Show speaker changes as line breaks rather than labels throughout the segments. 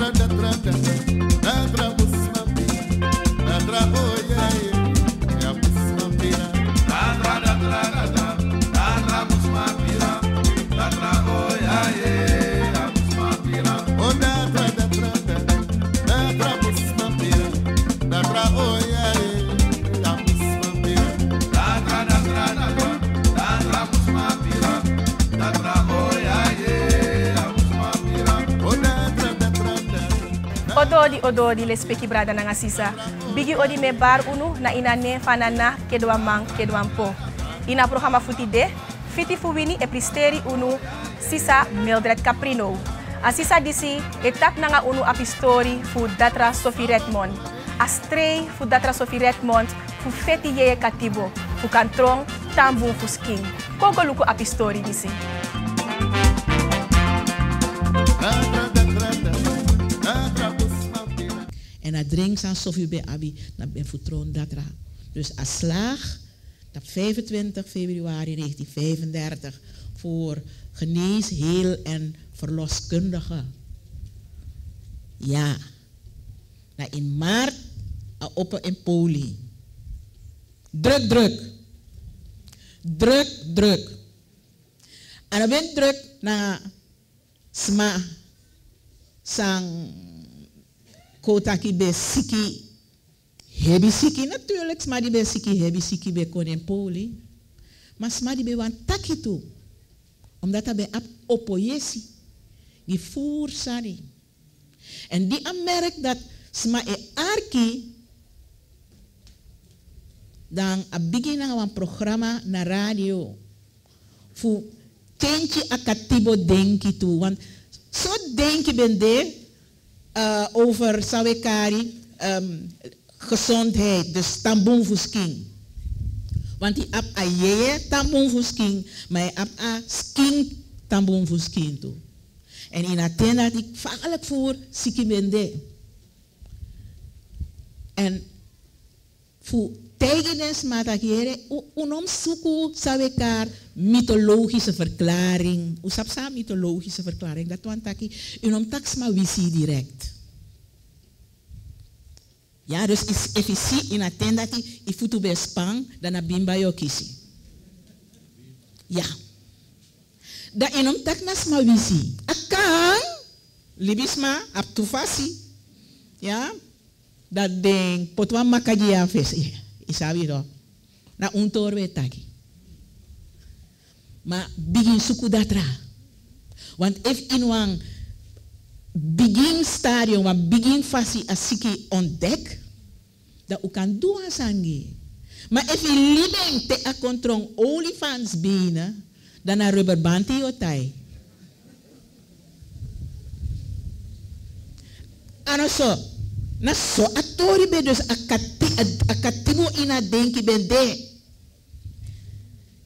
Atrapa, atrapa, atrapa, atrapa, atrapa, atrapa, odi odo di les brada na ngasisa. Bigi odi me bar unu na inane fanana kedwa mang kedwa po. Ina programa futi de, fiti fuwini e pristeri unu sisa Mildred Caprino. Asisa disi, etak na nga unu apistori fu datra Sophie Redmond. Astrei fu datra Sophie Redmond fu feti yeye katibo. Fu kantrong tambu fu skin. Kogo luku apistori disi. En dat drinkt aan Sofie bij Abi, dan ben vertrouwen dat Dus als slaag, dat 25 februari 1935, voor genees, heel en verloskundige. Ja. Na nou, in maart, op in poli. Druk, druk. Druk, druk. En dan ben druk naar sma, sang kota ki be siki hebi siki natuurlijk di be siki hebi siki be konen poli maar smadi be wan takitu omdat hij op opoiesi die voer sari en die merkt dat sma e arki dan a beginning van programma na radio fu tentje akatibo denki tu want so denki ben de eh, over Sawekari, um, ehm, gezondheid, dus tambonfusking. Want die ab a voor tambonfusking, maar ab a sking tambonfusking toe. En in Athene had ik vaak voor Sikimende. En voor betekenis, maar dat hier onom suku sawekar mythologische verklaring. Usapsa mythologische verklaring. Dat want taki unom taxma wisi direct. Ja, dus is efisi in atenda ti ifutu span dan abimba yokisi. Ja. Da inom taknas ma wisi. kan, libisma aptufasi. Ja, dat ding potwa makaji afesi isabiro na untor wetagi. Maar begin sukudatra. Want if in wang begin stadium, want begin fasi asiki ontdek, dat u kan doen sangi. Maar if in lieden te a kontrong bina, dan een rubber in otai. tijd. Ano so, na so atori be dus akati akatimo ina denki ben de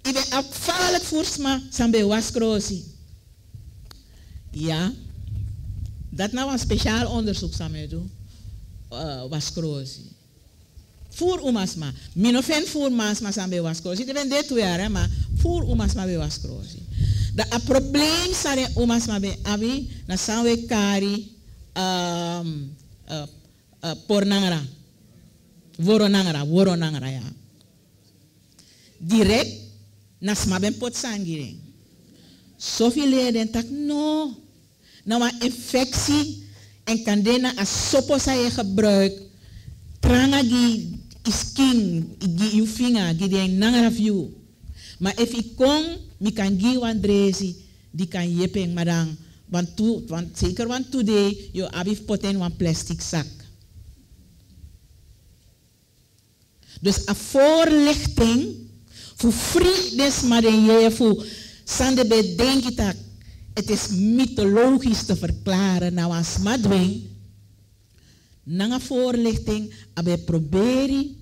ibe afalelijk voorsma sambe waskrosi ja dat nou een speciaal onderzoek samen doen uh, eh, waskrosi voor umasma minofen voor masma sambe waskrosi dit ben dit jaar hè maar voor umasma be waskrosi da a probleem sare umasma be abi na sanwe kari um, uh, uh, por nangara. Woro nangara, woro nangara ya. Direct nasma ben pot sangire. Sofi leden tak no. Nou maar infectie en kandena as sopo sa je gebruik. Tranga gi is gi you finger, gi den nangara view. Maar if ik kom, mi kan gi wan dresi, di kan yepeng madang. Want, to, want zeker want today, yo abif poten wan plastic zak. Dus een voorlichting voor vrienden maar je voor zonder bedenken dat het is mythologisch te verklaren. Nou als madwing, na een voorlichting, abe proberen,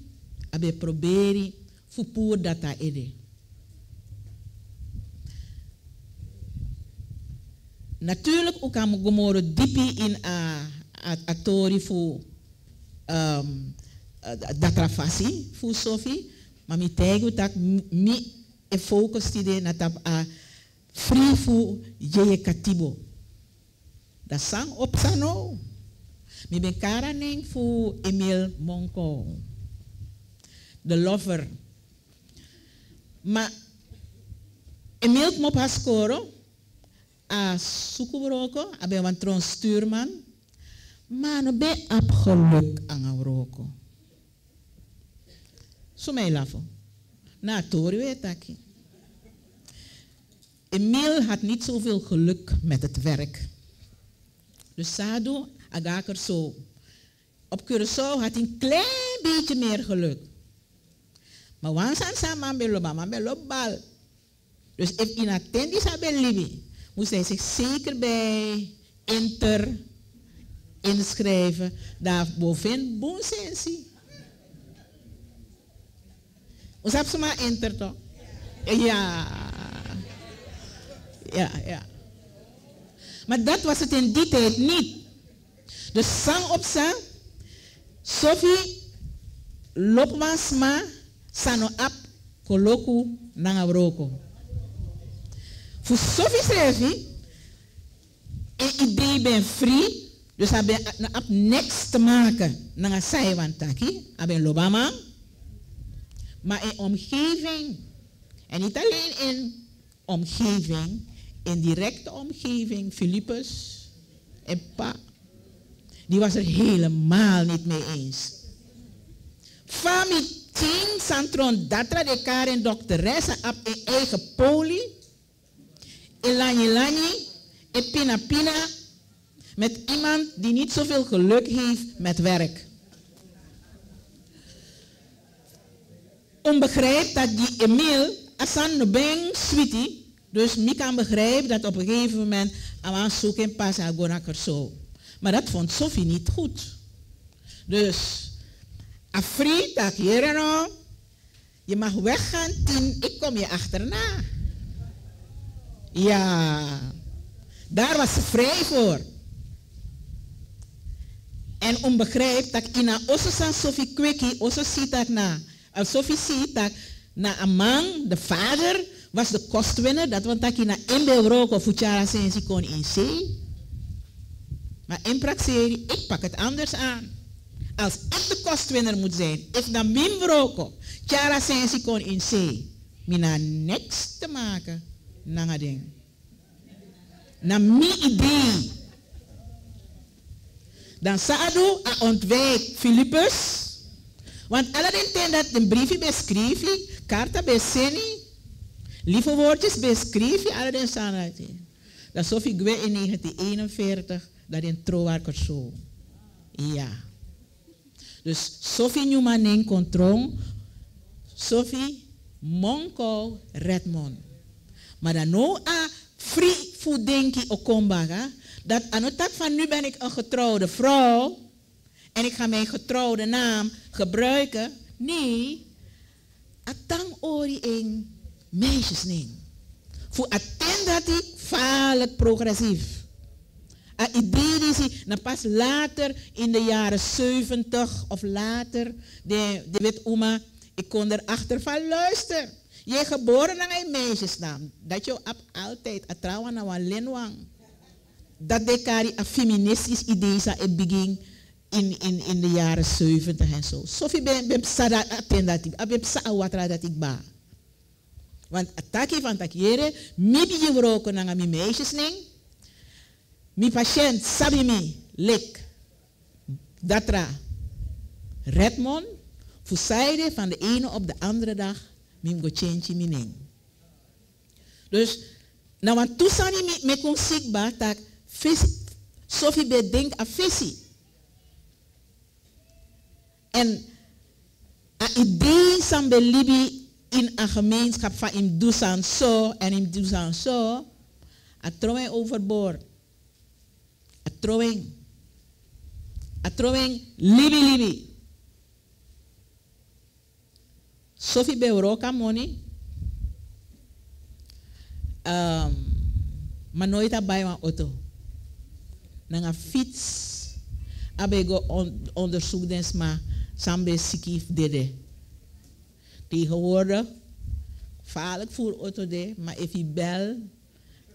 abe proberen voor poer dat dat is. Natuurlijk ook aan Gomorre diep in a, eh, a, voor ehm, eh, dat is fasi voor Sophie, maar ik denk dat ik eh, focus op dat ik vrij voor je katibo. Dat zijn nou. opzano. Ik ben karaning voor Emil Monko, de lover. Maar Emil moet pas scoren. Als ah, sukubroko, ik ah, ben een stuurman. Maar ik nou ben opgelukkig aan een roken. Sumay lafo. Na Tori weet Emil had niet zoveel geluk met het werk. Dus Sado, Agaker zo. Op Curaçao had hij een klein beetje meer geluk. Maar wansan sa man beloba, man Dus if in attendi sa libi, moest hij zich zeker bij Inter inschrijven. Daar boven boonsensie. Ons hebben ze maar enter toch? Eh, ja. Ja, ja. Maar dat was het in die tijd niet. Dus zang op zang. Sophie lopwansma sano ap koloku broko. Voor Sophie schreef eh, een idee ben free. Dus ik ben ap eh, niks te maken. Nanga saewan taki. Hij ben lobama maar in omgeving. En niet alleen in omgeving, in directe omgeving, Filippus en Pa, die was er helemaal niet mee eens. Famitien Ting Santron Datra de Karen dokteresse op een eigen poli, Ilanyi Lanyi, pina Pina, met iemand die niet zoveel geluk heeft met werk. onbegrijp dat die Emil Asan Beng Switi, dus ik kan begrijpen dat op een gegeven moment aan zoek in pas agonaker zo. Maar dat vond Sophie niet goed. Dus, afri dat hier je mag weggaan, tien, ik kom je achterna. Ja, daar was ze vrij voor. En onbegrijp dat ik na Ososan Sophie kweki, zit na. Als je ziet dat na amang, de vader, was de kostwinner. Dat want dat je na inbeelroko futjara zijn ze kon in zee. Maar in praktijk, ik pak het anders aan. Als ik de kostwinner moet zijn, ik na min broko, tjara zijn ze kon in zee. Mina niks te maken. dat ding. Na mijn idee. Dan saadu het weg, Philippus. Want alleen tem dat de briefje beschreven, karta beseni, lieve woordjes beschreven, Allah staan uit. Dat Sophie ik in 1941, dat in trouwwerker zo. Ja. Dus Sophie Newman in controle, Sophie Monko Redmond. Maar dan nou a free food op okombaga. Dat aan het tak van nu ben ik een getrouwde vrouw en ik ga mijn getrouwde naam gebruiken. Nee, atang ori in neem. Voor attendati het progressief. A idee na nou pas later in de jaren 70 of later, de, de wit oma, ik kon erachter van luisteren. Je geboren naar een meisjesnaam. Dat je op altijd a trouwen naar een lenwang. Dat de kari a feministisch idee het begin in, in, in de jaren 70 en zo. Sophie ben ben sada dat ik ah, ben sa watra dat ik ba. Want ataki van takiere, mi bi je roken na mi meisjes ning. Mi patiënt sabi mi lek datra Redmond Voorzijde van de ene op de andere dag mi go change mi ning. Dus nou want toesani mi me kon sikba tak Sophie bedenkt a visie. En het idee san belibi in een gemeenschap van in doezan zo en in doezan zo, a trouwing overboord. A trouwing. A trouwing libi libi. Sophie Beuroka money. Um, maar nooit bij mijn auto. Dan een fiets. Heb ik onderzoek, maar Sambe Sikif Dede. Tegenwoordig, ik voor de, maar if je bel,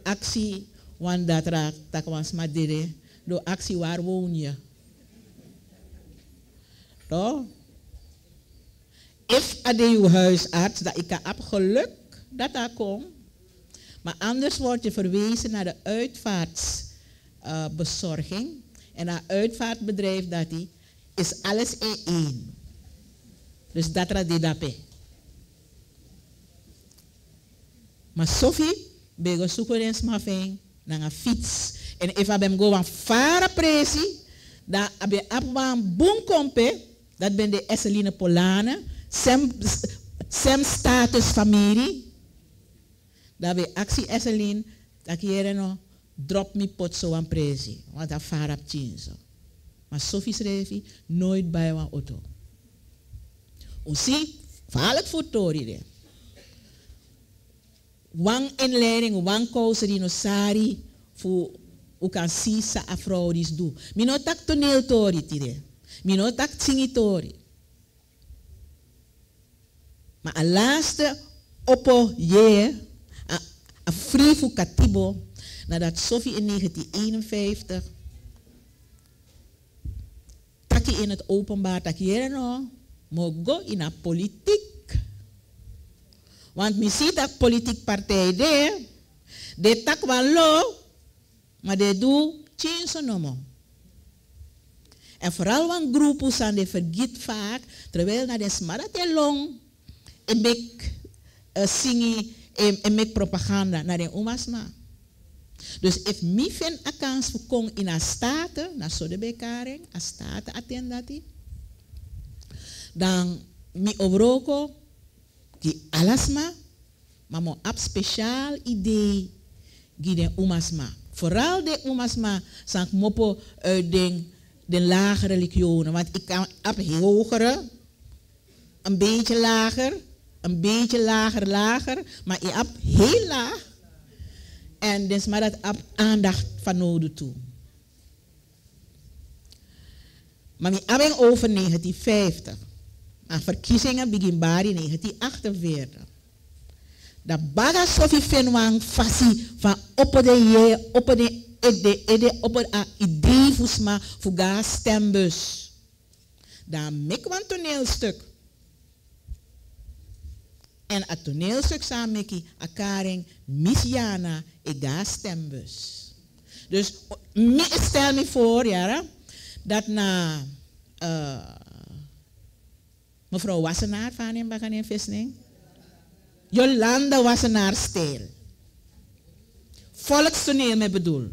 actie, want dat raakt, dat was maar Dede. Door actie, waar woon je? Toch? If ade je huisarts, dat ik heb geluk dat daar komt. Maar anders word je verwezen naar de uitvaartsbezorging. Uh, en dat uitvaartbedrijf dat die is alles in één. Dus dat is de dape. Maar Sophie, ben je zoeken eens maar fijn naar een fiets. En ik ben ik gaan varen presi. Dan heb je een boom kompe. Dat ben de Esseline Polane. Sem, sem status familie. heb we actie Esseline. Dat je no drop me pot zo aan presi. Want dat vaar op tien maar Sophie schreef nooit bij een auto. Osi, vaarlijk voor Tori. Wang inleiding, wang kousen dinosari voor u kan zien sa afrouw doen. doe. Mino tak toneel Tori tire. Mino tak zingi Maar een laatste op je, een free voor Katibo, nadat Sophie in 1951 in het openbaar, dat hier no, mogo in de politiek. Want we ziet dat politiek partij de, de tak wel lo, maar de doe chinsen nomo. En vooral want groepen zijn de vergiet vaak, terwijl naar de smarat long, en ik uh, eh, singi, en ik propaganda naar de ma. Dus if mi fin a kans voor kon in a state, na so de bekaring, a state attendati, dan mi obroko ki alasma, maar mo ab speciaal idee den umasma. Vooral de umasma sank mopo uit den, den lagere religionen, want ik kan ab hogere, een beetje lager, een beetje lager, lager, maar ik ab heel laag en dus maar dat aandacht van nodig toe. Maar we hebben over 1950. Maar verkiezingen beginnen in 1948. Dat baga sofie fenwang fasi van op de je, op de ede, ede, op de idee voor fuga stembus. Daar mek een toneelstuk. En het toneelstuk samen akaring, Misiana, Ega stembus. Dus, dus stel me voor, ja, dat na eh, mevrouw Wassenaar van in Bagan in Visning, Jolanda Wassenaar steel. Volkstoneel met bedoel.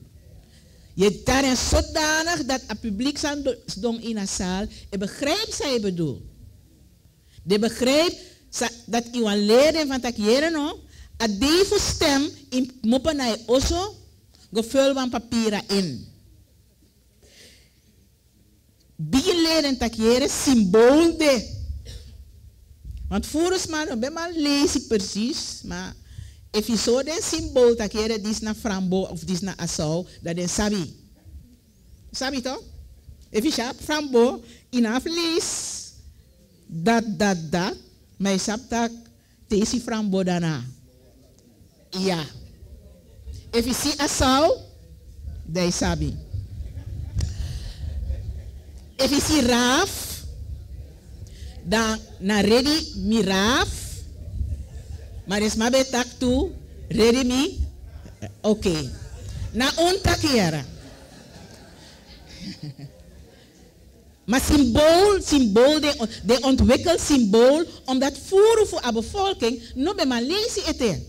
Je daarin zodanig dat het publiek zijn dong in een zaal, je begrijpt zij bedoel. De begrijpt dat iwan leren van tak no a deze stem in mopanai oso gevul van papieren in bi leren dat jere symbool de want volgens mij nou, ben maar lees ik precies maar if je zo den symbool tak jere dis na frambo of dis na asau dat is sabi sabi toch if je sharp frambo in aflees dat dat dat May saptak te isi frambodana. Iya. If you see asau, they sabi. If you see raf, dan na ready mi raf. Maar is maar tu, ready mi. Oké. Okay. Na untakiera. Maar symbool, symbool, de ontwikkelt symbool omdat voeren voor de bevolking, no bij maar lezen het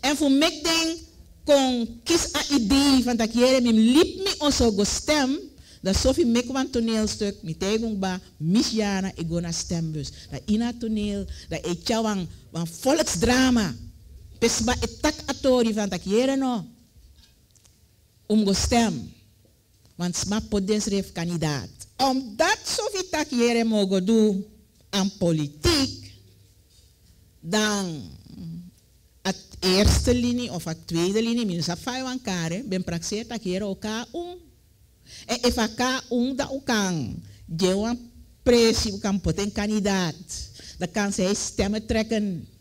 En voor mij denk kon kies een idee van dat jij hem liep me onze go stem, dat Sophie me kwam toneelstuk, met tegen ba, misjana, ik go naar stembus. Dat in ina toneel, dat ik jou een volksdrama. Pesba het tak atori van dat jij no. Om go stem. Want sma podens kandidaat omdat zoveel jere mogen doen aan politiek, dan het eerste linie of at tweede linie, minus af vijf aan kare, ben praxeer dat jere elkaar om. En if elkaar om dat kan, je een presie, kan poten kandidaat, dan kan zij stemmen trekken.